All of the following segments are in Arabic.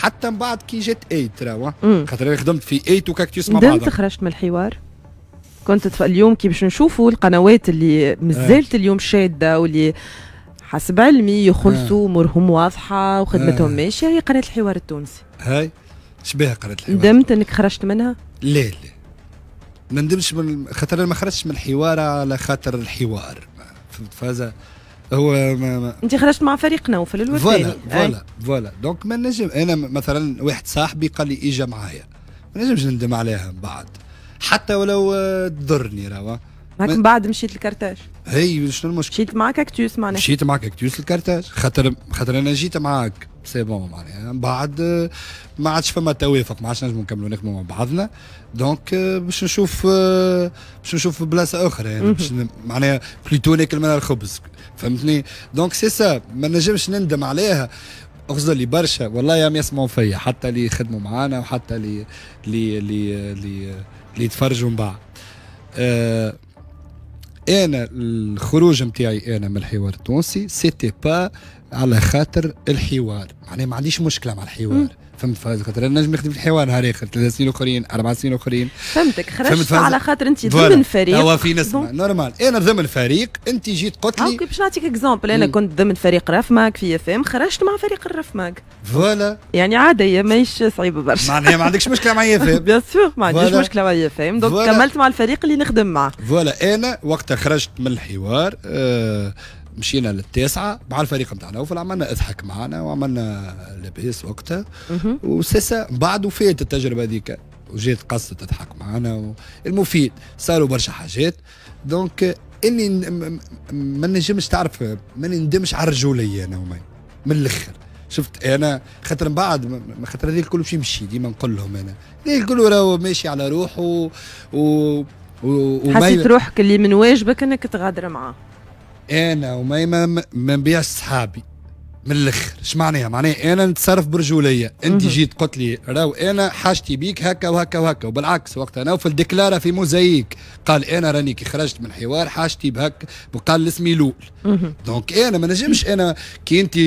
حتى من بعد كي جات 8 راهو خاطر انا خدمت في 8 وكاكتوس مع بعض خرجت من الحوار كنت تف... اليوم كي باش نشوفوا القنوات اللي مازالت إيه. اليوم شاده واللي حسب علمي يخلصوا إيه. امورهم واضحه وخدمتهم إيه. ماشيه هي قناه الحوار التونسي هاي شبيها قناه الحوار ندمت انك خرجت منها؟ لا لا ما ندمش من خاطر انا ما خرجتش من الحوار على خاطر الحوار فهمت فازه هو ما ما انت خرجت مع فريق نوفل الوثاني فوالا فوالا فوالا دونك ما نجم انا مثلا واحد صاحبي قال لي اجا معايا ما نجمش نندم عليها من بعد حتى ولو آه، تضرني راهو معاك من بعد مشيت لكرتاج هي شنو المشكل مشيت مع كاكتوس معناها مشيت مع كاكتوس لكرتاج خاطر خاطر انا جيت معاك سي بون معناها من بعد ما عادش فما توافق ما عادش نجمو نكملوا نخدموا مع بعضنا دونك آه، باش نشوف آه، باش نشوف بلاصه اخرى يعني باش معناها بليتو ناكل منها الخبز فهمتني دونك سي سا ما نجمش نندم عليها اغزر لي برشا والله يا يسمعوا فيا حتى اللي يخدموا معانا وحتى اللي اللي اللي اللي يتفرجوا من بعد آه، انا الخروج نتاعي انا من الحوار التونسي سيتي با على خاطر الحوار يعني ما عنديش مشكله مع الحوار فهمت فهمت خاطر انا نجم نخدم في الحوار نهار اخر ثلاث سنين اخرين اربع سنين اخرين فهمتك خرجت فهمت على خاطر انت ضمن فريق هو في ناس نورمال انا ضمن فريق انت جيت قلت لي باش نعطيك اكزومبل انا كنت ضمن فريق رفماك في اف ام خرجت مع فريق الرفماك فوالا يعني عاديه ماهيش صعيبه برشا معناها ما عندكش مشكله مع اف ام بيان سور ما عنديش مشكله مع اف ام دونك كملت مع الفريق اللي نخدم معه فوالا انا وقتها خرجت من الحوار آه مشينا للتاسعة مع الفريق نتاع نوفل عملنا اضحك معنا وعملنا لباس وقتها وسيسا بعد وفات التجربة هذيك وجات قصة تضحك معنا المفيد صاروا برشا حاجات دونك اني ما نجمش تعرف ما ندمش على الرجولية انا ومين من الاخر شفت انا خاطر من بعد خاطر هذيك الكل باش يمشي ديما نقول لهم انا الكل راهو ماشي على روحه و, و... و... حسيت روحك اللي من واجبك انك تغادر معاه انا وميمه ما بيع صحابي من الاخر اش معناها معناها انا نتصرف برجوليه انت جيت قلت لي راو انا حاجتي بيك هكا وهكا وهكا وبالعكس وقتها انا في الديكلارا في موزايك قال انا راني كي خرجت من حوار حاجتي بهك وقال اسمي لول دونك انا ما نجمش انا كي انت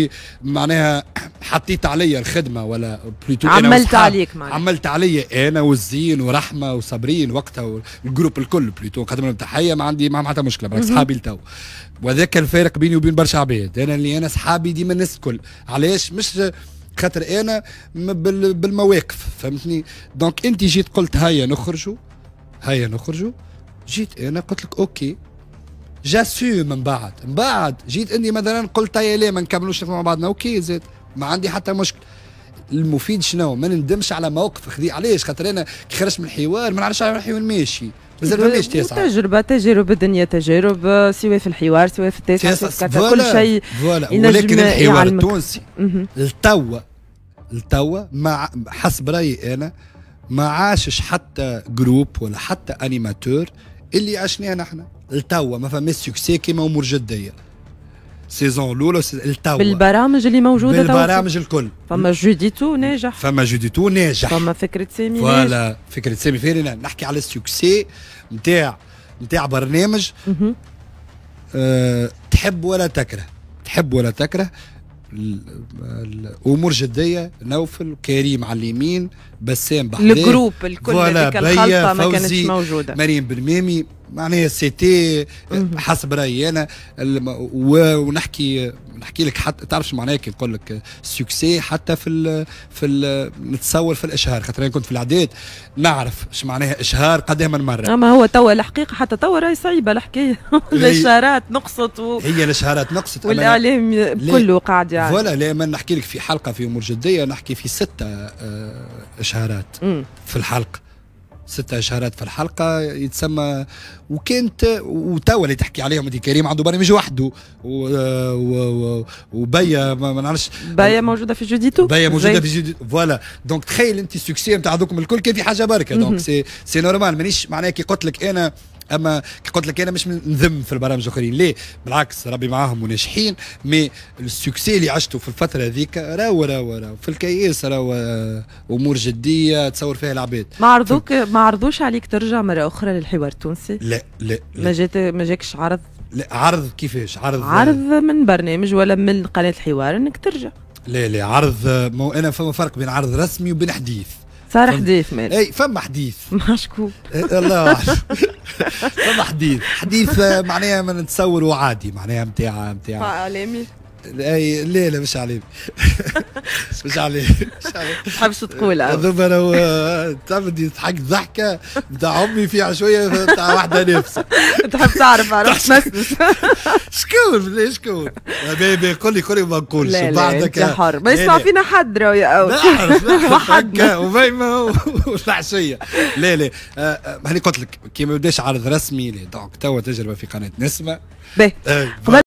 معناها حطيت عليا الخدمه ولا بلوتو عملت عليك معناها عملت عليا انا والزين ورحمه وصابرين وقتها والجروب الكل بلوتو نقدم لهم تحيه ما عندي ما حتى مشكله بالعكس صحابي لتو وذاك الفارق بيني وبين برشا عباد انا اللي انا صحابي ديما الناس الكل علاش مش خاطر انا بالمواقف فهمتني دونك انت جيت قلت هيا نخرجوا هيا نخرجوا جيت انا قلت لك اوكي جاسو من بعد من بعد جيت اني مثلا قلت هيا ليه ما نكملوش مع بعضنا اوكي زيد ما عندي حتى مشكل المفيد شنو ما نندمش على موقف خذي علاش خاطر انا كي خرجت من الحوار ما نعرفش على الحوار ماشي مازال ما فماش تيسعه تجربه تجارب الدنيا تجارب آه، سواء في الحوار سواء في التيسعه كل شيء ولكن الحوار التونسي لتوا لتوا مع حسب رايي انا ما عاشش حتى جروب ولا حتى انيماتور اللي عشناه نحن لتوا ما فماش سكسي كيما امور جديه سيزون الاولى التو بالبرامج اللي موجوده بالبرامج الكل فما جوديتو ناجح فما جوديتو ناجح فما فكره سامي فوالا فكره سامي فيرينا نحكي على السكسي نتاع نتاع برنامج أه تحب ولا تكره تحب ولا تكره الامور جديه نوفل كريم على اليمين بسام بحري الجروب الكل هذيك الخلطه ما كانتش موجوده مريم بنمامي معناها سيتي حسب رايي انا ونحكي نحكي لك حتى تعرفش معناها كي نقول لك سوكسي حتى في الـ في الـ نتصور في الاشهار خاطر انا كنت في العداد نعرف اش معناها اشهار قدام من مره اما هو توا الحقيقه حتى توا راهي صعيبه الحكايه الاشهارات نقصت و... هي الاشهارات نقصت والاعلام كله قاعد يعني فوالا لما نحكي لك في حلقه في امور جديه نحكي في سته آه، اشهارات في الحلقه ست اشهرات في الحلقه يتسمى وكانت وتوا اللي تحكي عليهم دي كريم عنده برنامج وحده وبيا ما نعرفش بيا موجوده في جوديتو بيا موجوده في جوديتو فوالا دونك تخيل انت السكسي نتاع هذوكم الكل كان في حاجه بركه دونك سي سي نورمال مانيش معناها كي قلت لك انا اما كي قلت لك انا مش نذم في البرامج الاخرين ليه بالعكس ربي معاهم وناجحين مي السكسي اللي عشته في الفتره هذيك راهو راهو راهو في الكيس راهو آه، امور جديه تصور فيها العباد ما عرضوك ما عرضوش عليك ترجع مره اخرى للحوار التونسي لا لا, لا. ما جات ما جاكش عرض لا عرض كيفاش عرض آه، عرض من برنامج ولا من قناه الحوار انك ترجع لا لا عرض آه، مو انا فما فرق بين عرض رسمي وبين حديث صار إيه، حديث مالك اي فما حديث مع شكون الله فما حديث حديث آه، معناها ما نتصوروا عادي معناها نتاع نتاع اعلامي اي ليله مش عليك مش عليك مش عليك تحبش تقولها هذوما راهو تعمل ضحكه بتاع امي فيها شويه بتاع واحده نفسها تحب تعرف عرفت تمسمس شكون لا شكون قول لي قول لي ما نقولش بعدك حر ما يسمع فينا حد راهو نعرف حد وميمة والعشيه لا لا هاني آه، آه، قلت لك كي ما بداش عرض رسمي دونك توا تجربه في قناه نسمه باهي